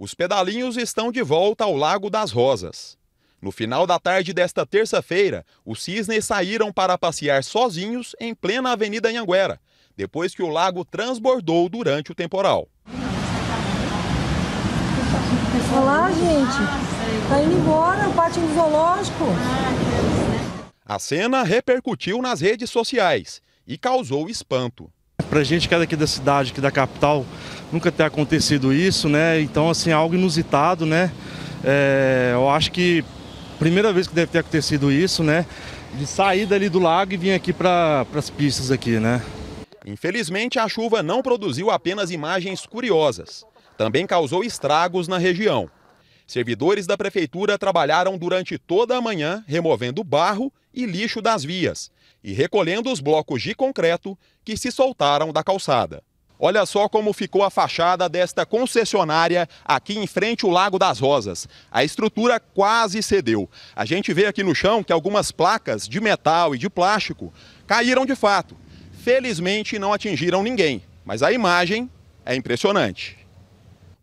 Os pedalinhos estão de volta ao Lago das Rosas. No final da tarde desta terça-feira, os cisnes saíram para passear sozinhos em plena Avenida Anhanguera, depois que o lago transbordou durante o temporal. Olá, lá, gente. Tá indo embora o pátio zoológico. A cena repercutiu nas redes sociais e causou espanto. Para a gente que é daqui da cidade, que da capital, nunca ter acontecido isso, né? Então, assim, é algo inusitado, né? É, eu acho que primeira vez que deve ter acontecido isso, né? De sair dali do lago e vir aqui para as pistas aqui, né? Infelizmente, a chuva não produziu apenas imagens curiosas. Também causou estragos na região. Servidores da prefeitura trabalharam durante toda a manhã removendo barro e lixo das vias e recolhendo os blocos de concreto que se soltaram da calçada. Olha só como ficou a fachada desta concessionária aqui em frente ao Lago das Rosas. A estrutura quase cedeu. A gente vê aqui no chão que algumas placas de metal e de plástico caíram de fato. Felizmente não atingiram ninguém, mas a imagem é impressionante.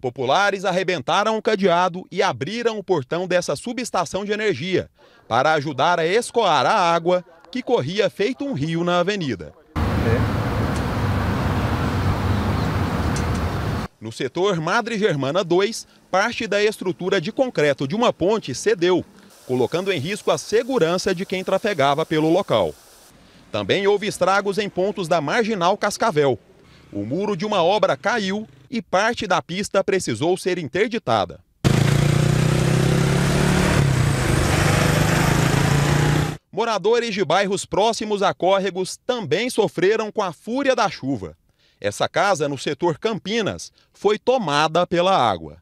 Populares arrebentaram o cadeado e abriram o portão dessa subestação de energia para ajudar a escoar a água que corria feito um rio na avenida. No setor Madre Germana 2, parte da estrutura de concreto de uma ponte cedeu, colocando em risco a segurança de quem trafegava pelo local. Também houve estragos em pontos da Marginal Cascavel. O muro de uma obra caiu e parte da pista precisou ser interditada. Moradores de bairros próximos a córregos também sofreram com a fúria da chuva. Essa casa, é no setor Campinas, foi tomada pela água.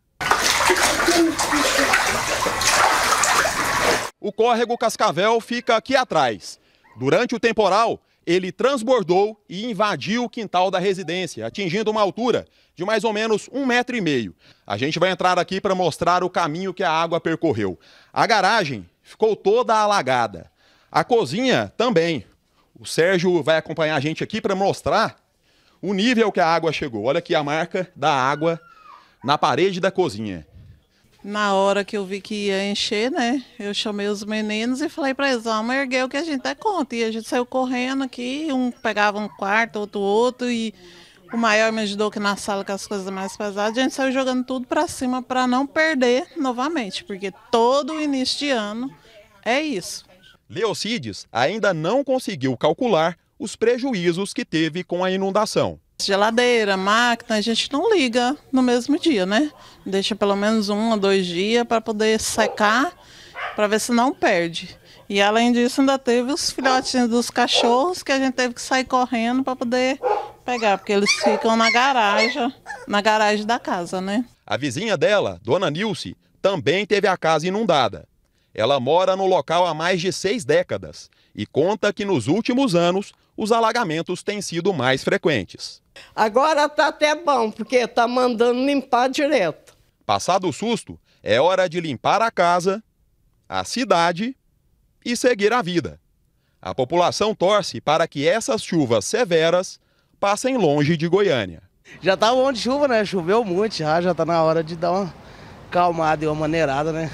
O córrego Cascavel fica aqui atrás. Durante o temporal, ele transbordou e invadiu o quintal da residência, atingindo uma altura de mais ou menos um metro e meio. A gente vai entrar aqui para mostrar o caminho que a água percorreu. A garagem ficou toda alagada. A cozinha também. O Sérgio vai acompanhar a gente aqui para mostrar o nível que a água chegou. Olha aqui a marca da água na parede da cozinha. Na hora que eu vi que ia encher, né? Eu chamei os meninos e falei para eles: vamos erguer o que a gente é conta. E a gente saiu correndo aqui, um pegava um quarto, outro outro, e o maior me ajudou que na sala com as coisas mais pesadas. A gente saiu jogando tudo para cima para não perder novamente, porque todo início de ano é isso. Leocides ainda não conseguiu calcular os prejuízos que teve com a inundação. Geladeira, máquina, a gente não liga no mesmo dia, né? Deixa pelo menos um ou dois dias para poder secar, para ver se não perde. E além disso, ainda teve os filhotinhos dos cachorros que a gente teve que sair correndo para poder pegar, porque eles ficam na garagem, na garagem da casa, né? A vizinha dela, Dona Nilce, também teve a casa inundada. Ela mora no local há mais de seis décadas e conta que nos últimos anos os alagamentos têm sido mais frequentes. Agora está até bom, porque está mandando limpar direto. Passado o susto, é hora de limpar a casa, a cidade e seguir a vida. A população torce para que essas chuvas severas passem longe de Goiânia. Já tá um monte de chuva, né? Choveu muito já, já tá na hora de dar uma calmada e uma maneirada, né?